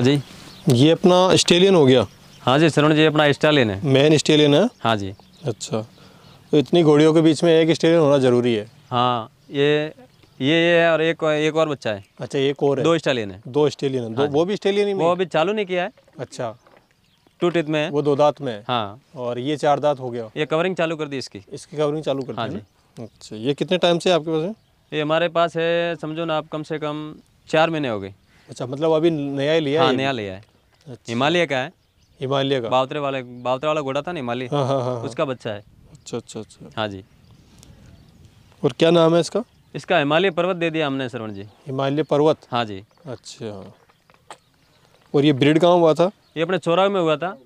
हाँ जी ये अपना ऑस्ट्रेलियन हो गया हाँ जी सरुण जी अपना ऑस्ट्रेलियन है मेन ऑस्ट्रेलियन है हाँ जी अच्छा तो इतनी घोड़ियों के बीच में एक ऑस्ट्रेलियन होना ज़रूरी है हाँ ये ये ये है और एक एक और बच्चा है अच्छा एक और है दो ऑस्ट्रेलियन है दो ऑस्ट्रेलियन है दो हाँ वो भी ऑस्ट्रेलियन ही वो अभी चालू नहीं किया है अच्छा टू टीथ में वो दो दांत में हाँ और ये चार दांत हो गया ये कवरिंग चालू कर दी इसकी इसकी कवरिंग चालू कर दी हाँ जी अच्छा ये कितने टाइम से आपके पास है ये हमारे पास है समझो ना आप कम से कम चार महीने हो गए अच्छा मतलब अभी नया ही लिया हाँ नया लिया है अच्छा। हिमालय का है हिमालय का बावतरे वाले बावतरे वाला घोड़ा था ना हिमालय हाँ, हाँ हाँ हाँ उसका बच्चा है अच्छा अच्छा अच्छा हाँ जी और क्या नाम है इसका इसका हिमालय पर्वत दे दिया हमने श्रवण जी हिमालय पर्वत हाँ जी अच्छा और ये ब्रिड कहाँ हुआ था ये अपने चौराव में हुआ था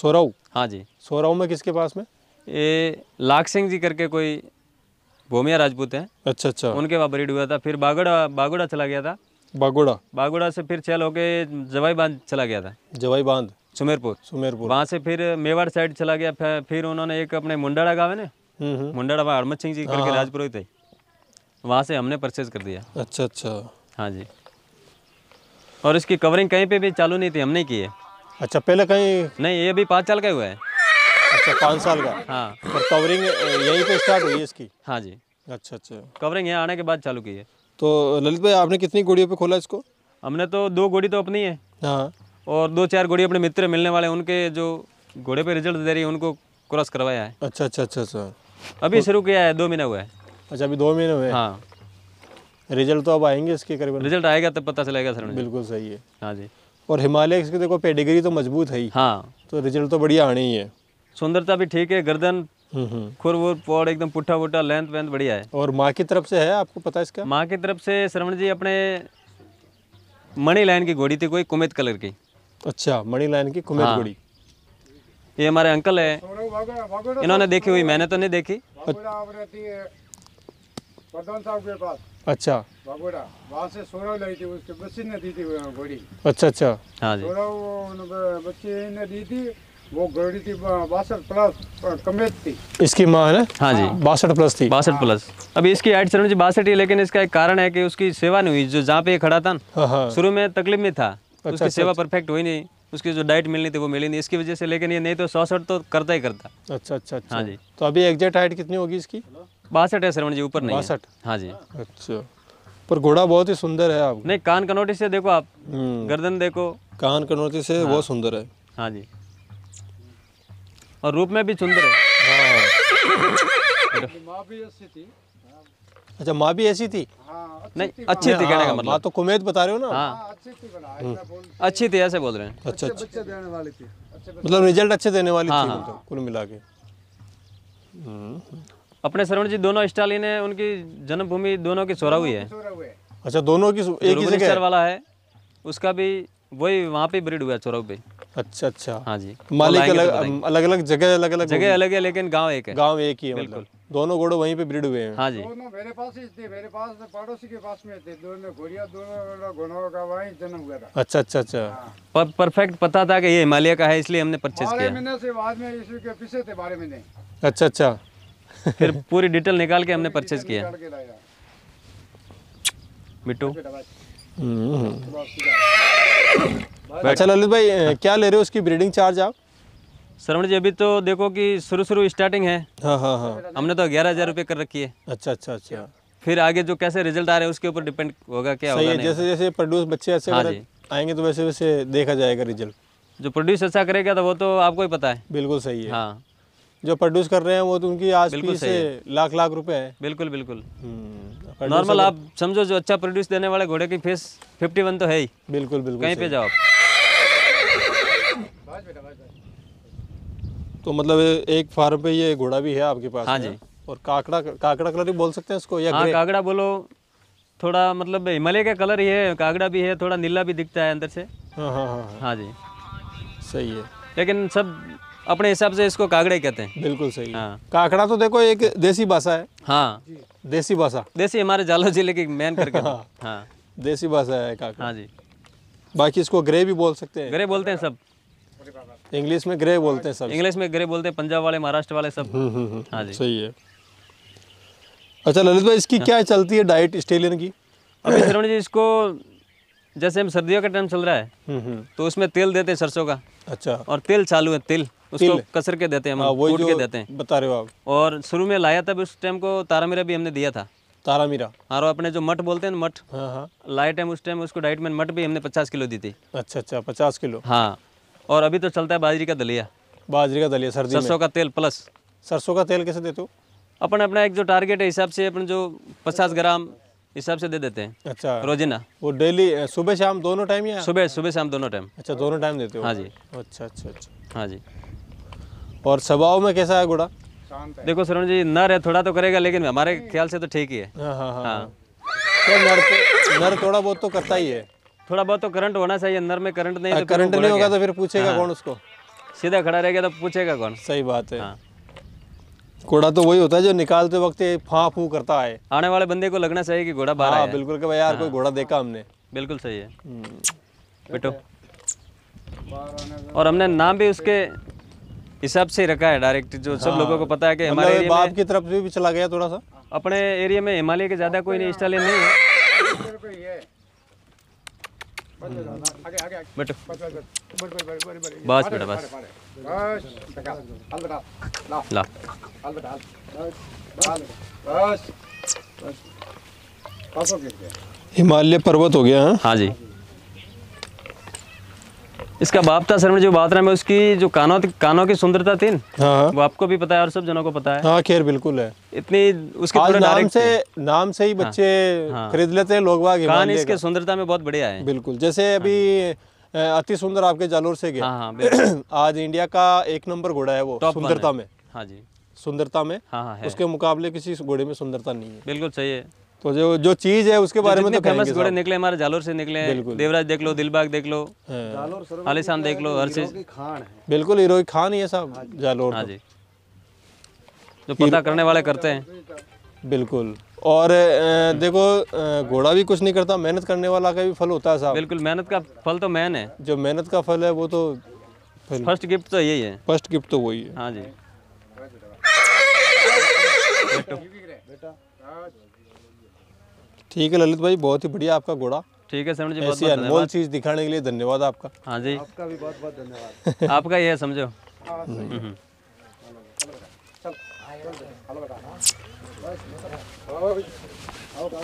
सोराव हाँ जी सोराव में किसके पास में ये लाख सिंह जी करके कोई भूमिया राजपूत है अच्छा अच्छा उनके वहाँ ब्रिड हुआ था फिर बागोड़ा बागोड़ा चला गया था बागोड़ा बागोड़ा से फिर चल होके जवाई बांध चला गया था जवाई बांध सुमेरपुर सुमेरपुर वहाँ से फिर मेवाड़ साइड चला गया फिर उन्होंने एक अपने मुंडाड़ा गाँव है ना हम्म, हम्म। मुंडाड़ा वहाँ हरमत सिंह जी हाँ, करके हाँ। राजपुर थे वहाँ से हमने परचेज कर दिया अच्छा अच्छा हाँ जी और इसकी कवरिंग कहीं पे भी चालू नहीं थी हमने की है अच्छा पहले कहीं नहीं ये अभी पाँच साल का हुआ है अच्छा पाँच साल का हाँ पर कवरिंग यहीं पे स्टार्ट हुई है इसकी हाँ जी अच्छा अच्छा कवरिंग यहाँ आने के बाद चालू की है तो ललित भाई आपने कितनी गोड़ियों पे खोला इसको हमने तो दो गोड़ी तो अपनी है हाँ और दो चार गोड़ी अपने मित्र मिलने वाले उनके जो घोड़े पे रिजल्ट दे रही है उनको क्रॉस करवाया है अच्छा अच्छा अच्छा अच्छा अभी शुरू किया है दो महीना हुआ है अच्छा अभी दो महीने हुए हाँ रिजल्ट तो अब आएंगे इसके करीब रिजल्ट आएगा तब पता चलेगा सर बिल्कुल सही है हाँ जी और हिमालय की तो देखो पेडिग्री तो मजबूत है ही हाँ तो रिजल्ट तो बढ़िया आने ही है सुंदरता भी ठीक है गर्दन हम्म। खुर वो पौड़ एकदम पुट्ठा पुट्ठा लेंथ वेंथ बढ़िया है और माँ की तरफ से है आपको पता है इसका माँ की तरफ से श्रवण जी अपने मणि लाइन की घोड़ी थी कोई कुमित कलर की अच्छा मणि लाइन की कुमित हाँ। घोड़ी ये हमारे अंकल है इन्होंने देखी हुई मैंने तो नहीं देखी अच्छा वहाँ से सोरव लाई थी उसके बच्ची ने दी थी घोड़ी अच्छा अच्छा हाँ जी सोरव बच्ची ने दी थी वो गड़ी थी बासठ प्लस कमेज थी इसकी माँ है ना हाँ जी बासठ प्लस थी बासठ प्लस अभी इसकी हाइट सर जी बासठ ही लेकिन इसका एक कारण है कि उसकी सेवा नहीं हुई जो जहाँ पे खड़ा था हाँ, हाँ। शुरू में तकलीफ में था अच्छा, उसकी अच्छा, सेवा अच्छा। परफेक्ट हुई नहीं उसकी जो डाइट मिलनी थी वो मिली नहीं इसकी वजह से लेकिन ये नहीं तो सौसठ तो करता ही करता अच्छा, अच्छा अच्छा हाँ जी तो अभी एग्जैक्ट हाइट कितनी होगी इसकी बासठ है श्रवण जी ऊपर नहीं बासठ हाँ जी अच्छा पर घोड़ा बहुत ही सुंदर है आप नहीं कान कनौटी से देखो आप हम्म। गर्दन देखो कान कनौटी से हाँ। बहुत सुंदर है हाँ जी और रूप में भी सुंदर है हाँ। अच्छा माँ भी ऐसी थी हाँ, नहीं अच्छी थी कहने का मतलब तो कुमेद बता रहे हो ना हाँ, हाँ अच्छी थी हम्म। अच्छी थी ऐसे बोल रहे हैं अच्छा अच्छा मतलब अच्छे देने वाली थी हाँ, मतलब रिजल्ट अच्छे देने वाली हाँ, थी हाँ। कुल मिला के हम्म। अपने श्रवण जी दोनों स्टालिन है उनकी जन्मभूमि दोनों की सोरा हुई है अच्छा दोनों की एक ही जगह वाला है उसका भी वही वहाँ पे ब्रीड हुआ है चोराव भी अच्छा अच्छा हाँ जी मालिक अलग तो अलग अलग जगह अलग अलग जगह अलग है लेकिन गांव एक है गांव एक ही है मतलब। बिल्कुल मतलब। दोनों घोड़े वहीं पे ब्रीड हुए हैं हाँ जी दोनों मेरे पास ही थे मेरे पास तो पड़ोसी के पास में थे दोनों घोड़िया दोनों घोड़ों का वहीं जन्म हुआ था अच्छा अच्छा अच्छा हाँ। पर, परफेक्ट पता था कि ये हिमालय का है इसलिए हमने परचेज किया महीने से बाद में इसी पीछे थे बारह महीने अच्छा अच्छा फिर पूरी डिटेल निकाल के हमने परचेज किया मिट्टू हम्म। अच्छा ललित भाई क्या ले रहे हो उसकी ब्रीडिंग चार्ज आप श्रवण जी अभी तो देखो कि शुरू शुरू स्टार्टिंग है हाँ हाँ हाँ हमने तो ग्यारह हज़ार रुपये कर रखी है अच्छा अच्छा अच्छा फिर आगे जो कैसे रिजल्ट आ रहे हैं उसके ऊपर डिपेंड होगा क्या होगा जैसे जैसे प्रोड्यूस बच्चे ऐसे हाँ आएंगे तो वैसे वैसे देखा जाएगा रिजल्ट जो प्रोड्यूस अच्छा करेगा तो वो तो आपको ही पता है बिल्कुल सही है हाँ जो प्रोड्यूस कर रहे हैं वो तो उनकी आज से लाख लाख रुपए है बिल्कुल बिल्कुल नॉर्मल हम्म, आप समझो जो अच्छा प्रोड्यूस देने वाले घोड़े की फीस फिफ्टी वन तो है ही बिल्कुल बिल्कुल कहीं पे जाओ तो मतलब एक फार्म पे ये घोड़ा भी है आपके पास हाँ जी और काकड़ा काकड़ा कलर भी बोल सकते हैं इसको या हाँ काकड़ा बोलो थोड़ा मतलब हिमालय का कलर ही है काकड़ा भी है थोड़ा नीला भी दिखता है अंदर से हाँ हाँ हाँ हाँ, हाँ जी सही है लेकिन सब अपने हिसाब से इसको काकड़े कहते हैं बिल्कुल सही हाँ काकड़ा तो देखो एक देसी भाषा है हाँ देसी भाषा देसी हमारे जालौर जिले की मेन करके हाँ, हाँ देसी भाषा है काकड़ा हाँ जी बाकी इसको ग्रे भी बोल सकते हैं ग्रे बोलते हैं सब इंग्लिश में ग्रे बोलते हैं सब इंग्लिश में ग्रे बोलते हैं पंजाब वाले महाराष्ट्र वाले सब हम्म, हम्म, हम्म। हाँ जी सही है अच्छा ललित भाई इसकी हाँ। क्या चलती है डाइट स्टेलियन की अभी श्रवण जी इसको जैसे हम सर्दियों का टाइम चल रहा है तो उसमें तेल देते हैं सरसों का अच्छा और तेल चालू है तेल उसको कसर के देते हैं हम हाँ, वही के देते हैं बता रहे हो आप और शुरू में लाया था उस टाइम को तारा मीरा भी हमने दिया था तारा मीरा हाँ और अपने जो मठ बोलते हैं ना मठ हाँ, हाँ। लाए टाइम उस टाइम उसको डाइट में मठ भी हमने पचास किलो दी थी अच्छा अच्छा पचास किलो हाँ और अभी तो चलता है बाजरी का दलिया बाजरी का दलिया सर सरसों का तेल प्लस सरसों का तेल कैसे देते हो अपन अपना एक जो टारगेट है हिसाब से अपन जो पचास ग्राम हिसाब से दे देते हैं अच्छा रोजिना वो डेली सुबह शाम दोनों टाइम या सुबह सुबह शाम दोनों टाइम अच्छा दोनों टाइम देते हो हाँ जी अच्छा अच्छा अच्छा हाँ जी और स्वभाव में कैसा है घोड़ा देखो सरवण जी नर है थोड़ा तो करेगा लेकिन हमारे ख्याल से तो ठीक ही है हाँ हाँ हाँ, हाँ।, हाँ। तो नर नर थोड़ा बहुत तो करता ही है थोड़ा बहुत तो करंट होना चाहिए नर में करंट नहीं तो हाँ, करंट नहीं होगा तो फिर पूछेगा कौन उसको सीधा खड़ा रहेगा तो पूछेगा कौन सही बात है घोड़ा तो वही होता है जो निकालते वक्त फा फू करता है आने वाले बंदे को लगना चाहिए कि घोड़ा बाहर हाँ, बिल्कुल कि भाई यार कोई घोड़ा देखा हमने बिल्कुल सही है हम्म। बेटो और हमने नाम भी उसके हिसाब से रखा है डायरेक्ट जो सब हाँ। लोगों को पता है कि मतलब हमारे बाप की तरफ भी चला गया थोड़ा सा अपने एरिया में हिमालय के ज़्यादा कोई इंस्टॉलेशन नहीं है बैठो बस बेटा बस हिमालय पर्वत हो गया हाँ, हाँ जी इसका बाप था सर में जो बात रहा मैं उसकी जो कानों कानों की सुंदरता थी हाँ। वो आपको भी पता है और सब जनों को पता है हाँ, खैर बिल्कुल है इतनी उसके आज नाम से नाम से ही हाँ। बच्चे खरीद लेते हैं लोग कान इसके सुंदरता में बहुत बढ़िया है बिल्कुल जैसे अभी अति सुंदर आपके जालोर से गया आज इंडिया का एक नंबर घोड़ा है वो सुंदरता में हाँ जी सुंदरता में हाँ, हाँ, उसके मुकाबले किसी घोड़े में सुंदरता नहीं है बिल्कुल सही है तो जो जो चीज है उसके बारे में तो फेमस घोड़े निकले हमारे जालोर से निकले देवराज देख लो दिलबाग देख लो हाँ। आलिशान देख लो हर चीज बिल्कुल हीरोई खान ही है सब हाँ जालोर हाँ तो। जी जो पता करने वाले करते हैं बिल्कुल और देखो घोड़ा भी कुछ नहीं करता मेहनत करने वाला का भी फल होता है साहब बिल्कुल मेहनत का फल तो मैन है जो मेहनत का फल है वो तो फर्स्ट गिफ्ट तो यही है फर्स्ट गिफ्ट तो वही है हाँ जी बेटा ठीक है ललित भाई बहुत ही बढ़िया आपका घोड़ा ठीक है समझ ऐसी अनमोल चीज दिखाने के लिए धन्यवाद आपका हाँ जी आपका भी बहुत बहुत धन्यवाद आपका ये समझो